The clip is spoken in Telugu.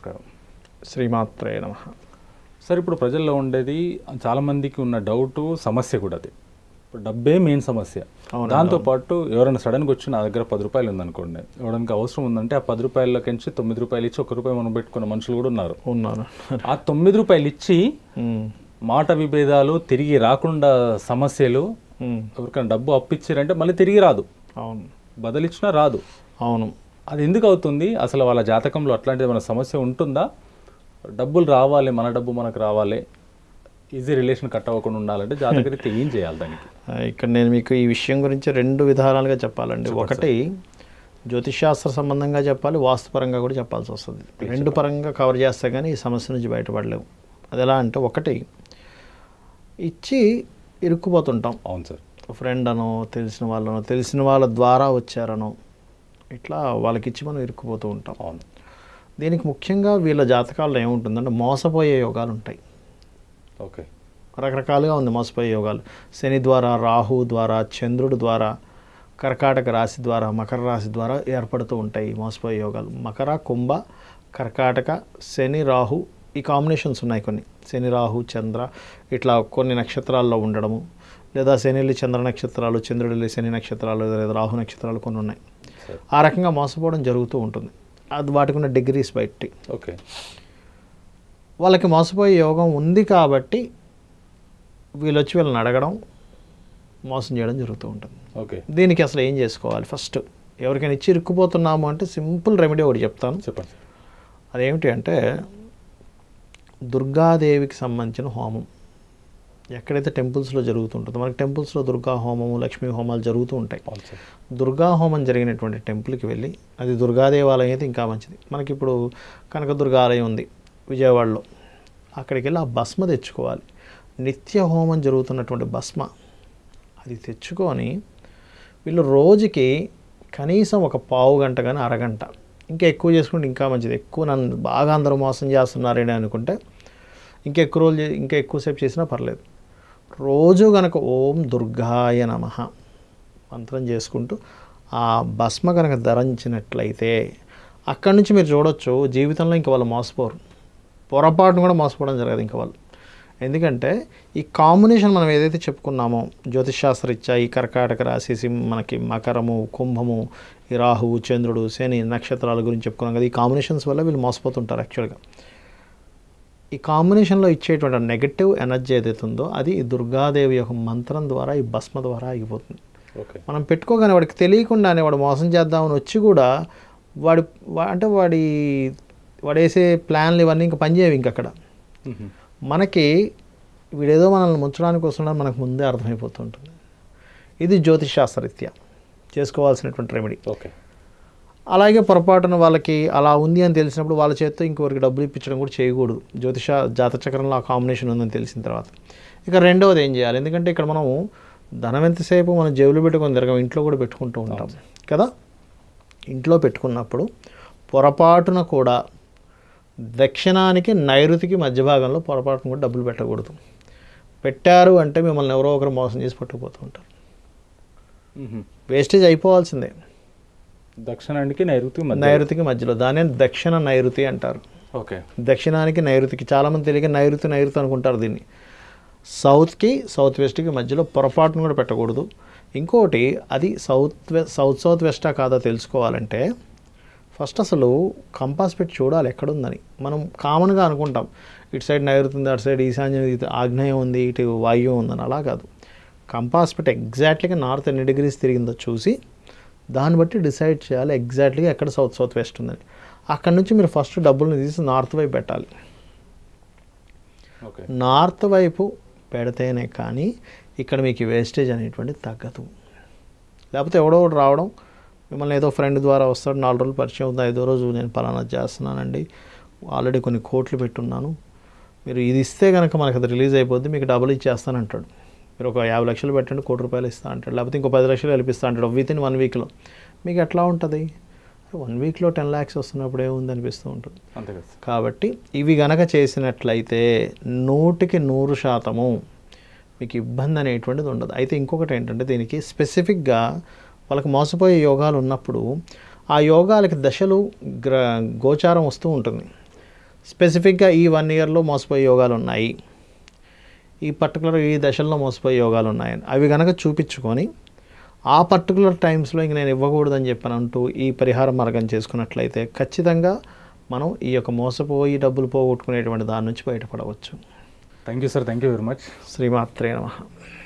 నమస్కారం శ్రీమాత్రే నమ సార్ ఇప్పుడు ప్రజల్లో ఉండేది చాలామందికి ఉన్న డౌట్ సమస్య కూడా అది ఇప్పుడు డబ్బే మెయిన్ సమస్య దాంతోపాటు ఎవరైనా సడన్గా వచ్చి నా దగ్గర పది రూపాయలు ఉందనుకోండి ఎవరికి అవసరం ఉందంటే ఆ పది రూపాయలకించి తొమ్మిది రూపాయలు ఇచ్చి ఒక రూపాయి మనం పెట్టుకున్న మనుషులు కూడా ఉన్నారు ఉన్నారు ఆ తొమ్మిది రూపాయలు ఇచ్చి మాట విభేదాలు తిరిగి రాకుండా సమస్యలు ఎవరికైనా డబ్బు అప్పిచ్చారంటే మళ్ళీ తిరిగి రాదు అవును బదిలిచ్చినా రాదు అవును అది ఎందుకు అవుతుంది అసలు వాళ్ళ జాతకంలో అట్లాంటిది మన సమస్య ఉంటుందా డబ్బులు రావాలి మన డబ్బు మనకు రావాలి ఈజీ రిలేషన్ కట్ అవ్వకుండా ఉండాలంటే జాతకరీత్యా ఏం చేయాలి దానికి ఇక్కడ నేను మీకు ఈ విషయం గురించి రెండు విధానాలుగా చెప్పాలండి ఒకటి జ్యోతిషాస్త్ర సంబంధంగా చెప్పాలి వాస్తుపరంగా కూడా చెప్పాల్సి వస్తుంది రెండు పరంగా కవర్ చేస్తే కానీ ఈ సమస్య నుంచి బయటపడలేము అది ఎలా అంటే ఒకటి ఇచ్చి ఇరుక్కుపోతుంటాం అవును సార్ ఫ్రెండ్ అనో తెలిసిన వాళ్ళనో తెలిసిన వాళ్ళ ద్వారా వచ్చారనో ఇట్లా వాళ్ళకిచ్చి మనం ఇరుక్కుపోతూ ఉంటాం అవును దీనికి ముఖ్యంగా వీళ్ళ జాతకాల్లో ఏముంటుందంటే మోసపోయే యోగాలు ఉంటాయి ఓకే రకరకాలుగా ఉంది మోసపోయే యోగాలు శని ద్వారా రాహు ద్వారా చంద్రుడు ద్వారా కర్కాటక రాశి ద్వారా మకర రాశి ద్వారా ఏర్పడుతూ ఉంటాయి మోసపోయే యోగాలు మకర కుంభ కర్కాటక శని రాహు ఈ కాంబినేషన్స్ ఉన్నాయి కొన్ని శని రాహు చంద్ర ఇట్లా కొన్ని నక్షత్రాల్లో ఉండడము లేదా శనిలు చంద్ర నక్షత్రాలు చంద్రుడి శని నక్షత్రాలు లేదా రాహు నక్షత్రాలు కొన్ని ఉన్నాయి ఆ రకంగా మోసపోవడం జరుగుతూ ఉంటుంది అది వాటికున్న డిగ్రీస్ బయటి ఓకే వాళ్ళకి మోసపోయే యోగం ఉంది కాబట్టి వీళ్ళు వచ్చి వీళ్ళని అడగడం మోసం చేయడం జరుగుతూ ఉంటుంది ఓకే దీనికి అసలు ఏం చేసుకోవాలి ఫస్ట్ ఎవరికైనా ఇచ్చి ఇరుక్కుపోతున్నాము అంటే సింపుల్ రెమెడీ ఒకటి చెప్తాను చెప్పండి అదేమిటి అంటే దుర్గాదేవికి సంబంధించిన హోమం ఎక్కడైతే టెంపుల్స్లో జరుగుతుంటుందో మనకి టెంపుల్స్లో దుర్గా హోమము లక్ష్మీ హోమాలు జరుగుతూ ఉంటాయి దుర్గా హోమం జరిగినటువంటి టెంపుల్కి వెళ్ళి అది దుర్గాదేవాలయం అయితే ఇంకా మంచిది మనకి ఇప్పుడు కనకదుర్గా ఆలయం ఉంది విజయవాడలో అక్కడికి వెళ్ళి ఆ భస్మ తెచ్చుకోవాలి నిత్య హోమం జరుగుతున్నటువంటి భస్మ అది తెచ్చుకొని వీళ్ళు రోజుకి కనీసం ఒక పావు గంట కానీ అరగంట ఇంకా ఎక్కువ చేసుకుంటే ఇంకా మంచిది ఎక్కువ నన్ను బాగా అందరూ మోసం చేస్తున్నారని అనుకుంటే ఇంకా ఎక్కువ రోజులు ఇంకా ఎక్కువసేపు చేసినా పర్లేదు రోజు గనక ఓం దుర్గాయ నమ మంత్రం చేసుకుంటూ ఆ భస్మ కనుక ధరించినట్లయితే అక్కడి నుంచి మీరు చూడొచ్చు జీవితంలో ఇంక వాళ్ళు మోసపోరు పొరపాటును కూడా మోసపోవడం జరగదు ఇంక వాళ్ళు ఎందుకంటే ఈ కాంబినేషన్ మనం ఏదైతే చెప్పుకున్నామో ఇచ్చా ఈ కర్కాటక రాశి మనకి మకరము కుంభము ఈ రాహువు చంద్రుడు శని నక్షత్రాల గురించి చెప్పుకున్నాం కదా ఈ కాంబినేషన్స్ వల్ల వీళ్ళు మోసపోతుంటారు యాక్చువల్గా ఈ కాంబినేషన్లో ఇచ్చేటువంటి నెగటివ్ ఎనర్జీ ఏదైతే ఉందో అది దుర్గాదేవి యొక్క మంత్రం ద్వారా ఈ భస్మ ద్వారా అయిపోతుంది మనం పెట్టుకోగానే వాడికి తెలియకుండానే వాడు మోసం చేద్దామని వచ్చి కూడా వాడి అంటే వాడి వాడేసే ప్లాన్లు ఇవన్నీ ఇంకా పనిచేయవు ఇంకక్కడ అక్కడ మనకి వీడేదో మనల్ని ముంచడానికి వస్తున్నా మనకు ముందే అర్థమైపోతుంటుంది ఇది జ్యోతిష్ శాస్త్రరీత్యా చేసుకోవాల్సినటువంటి రెమెడీ ఓకే అలాగే పొరపాటున వాళ్ళకి అలా ఉంది అని తెలిసినప్పుడు వాళ్ళ చేత్తో ఇంకొకరికి డబ్బులు ఇప్పించడం కూడా చేయకూడదు జ్యోతిష జాతచక్రంలో ఆ కాంబినేషన్ ఉందని తెలిసిన తర్వాత ఇక రెండవది ఏం చేయాలి ఎందుకంటే ఇక్కడ మనము ధనం ఎంతసేపు మనం జేబులు పెట్టుకొని తిరగం ఇంట్లో కూడా పెట్టుకుంటూ ఉంటాం కదా ఇంట్లో పెట్టుకున్నప్పుడు పొరపాటున కూడా దక్షిణానికి నైరుతికి మధ్య భాగంలో పొరపాటున కూడా డబ్బులు పెట్టకూడదు పెట్టారు అంటే మిమ్మల్ని ఎవరో ఒకరు మోసం చేసి పట్టుకుపోతూ ఉంటారు వేస్టేజ్ అయిపోవాల్సిందే దక్షిణానికి నైరుతి నైరుతికి మధ్యలో దాన్ని దక్షిణ నైరుతి అంటారు ఓకే దక్షిణానికి నైరుతికి చాలామంది తెలియక నైరుతి నైరుతి అనుకుంటారు దీన్ని సౌత్కి సౌత్ వెస్ట్కి మధ్యలో పొరపాటును కూడా పెట్టకూడదు ఇంకోటి అది సౌత్ సౌత్ సౌత్ వెస్టా కాదా తెలుసుకోవాలంటే ఫస్ట్ అసలు కంపాస్ పెట్టి చూడాలి ఎక్కడుందని మనం కామన్గా అనుకుంటాం ఇటు సైడ్ నైరుతి ఉంది అటు సైడ్ ఈశాన్యం ఇటు ఆగ్నేయం ఉంది ఇటు వాయువు ఉందని అలా కాదు కంపాస్ పెట్టి ఎగ్జాక్ట్లీగా నార్త్ ఎన్ని డిగ్రీస్ తిరిగిందో చూసి దాన్ని బట్టి డిసైడ్ చేయాలి ఎగ్జాక్ట్గా ఎక్కడ సౌత్ సౌత్ వెస్ట్ ఉందని అక్కడ నుంచి మీరు ఫస్ట్ డబ్బులను తీసి నార్త్ వైపు పెట్టాలి నార్త్ వైపు పెడితేనే కానీ ఇక్కడ మీకు వేస్టేజ్ అనేటువంటి తగ్గదు లేకపోతే ఎవడో ఒకటి రావడం మిమ్మల్ని ఏదో ఫ్రెండ్ ద్వారా వస్తాడు నాలుగు రోజులు పరిచయం ఉంది ఐదో రోజు నేను పలానా చేస్తున్నానండి ఆల్రెడీ కొన్ని కోట్లు పెట్టున్నాను మీరు ఇది ఇస్తే కనుక మనకు అది రిలీజ్ అయిపోద్ది మీకు డబ్బులు ఇచ్చేస్తానంటాడు మీరు ఒక యాభై లక్షలు పెట్టండి కోటి రూపాయలు ఇస్తా అంటాడు లేకపోతే ఇంకో పది లక్షలు కల్పిస్తా అంటాడు విత్ ఇన్ వన్ వీక్లో మీకు ఎట్లా ఉంటుంది వన్ వీక్లో టెన్ ల్యాక్స్ వస్తున్నప్పుడు ఏముంది అనిపిస్తూ ఉంటుంది అంతే కాబట్టి ఇవి గనక చేసినట్లయితే నూటికి నూరు శాతము మీకు ఇబ్బంది అనేటువంటిది ఉండదు అయితే ఇంకొకటి ఏంటంటే దీనికి స్పెసిఫిక్గా వాళ్ళకి మోసపోయే యోగాలు ఉన్నప్పుడు ఆ యోగాలకి దశలు గ్ర గోచారం వస్తూ ఉంటుంది స్పెసిఫిక్గా ఈ వన్ ఇయర్లో మోసపోయే యోగాలు ఉన్నాయి ఈ పర్టికులర్ ఈ దశల్లో మోసపోయే యోగాలు ఉన్నాయని అవి కనుక చూపించుకొని ఆ పర్టికులర్ టైమ్స్లో ఇంక నేను ఇవ్వకూడదని చెప్పాను అంటూ ఈ పరిహార మార్గం చేసుకున్నట్లయితే ఖచ్చితంగా మనం ఈ యొక్క మోసపోయి డబ్బులు పోగొట్టుకునేటువంటి దాని నుంచి బయటపడవచ్చు thank you sir thank you very much శ్రీమాత్రే నమ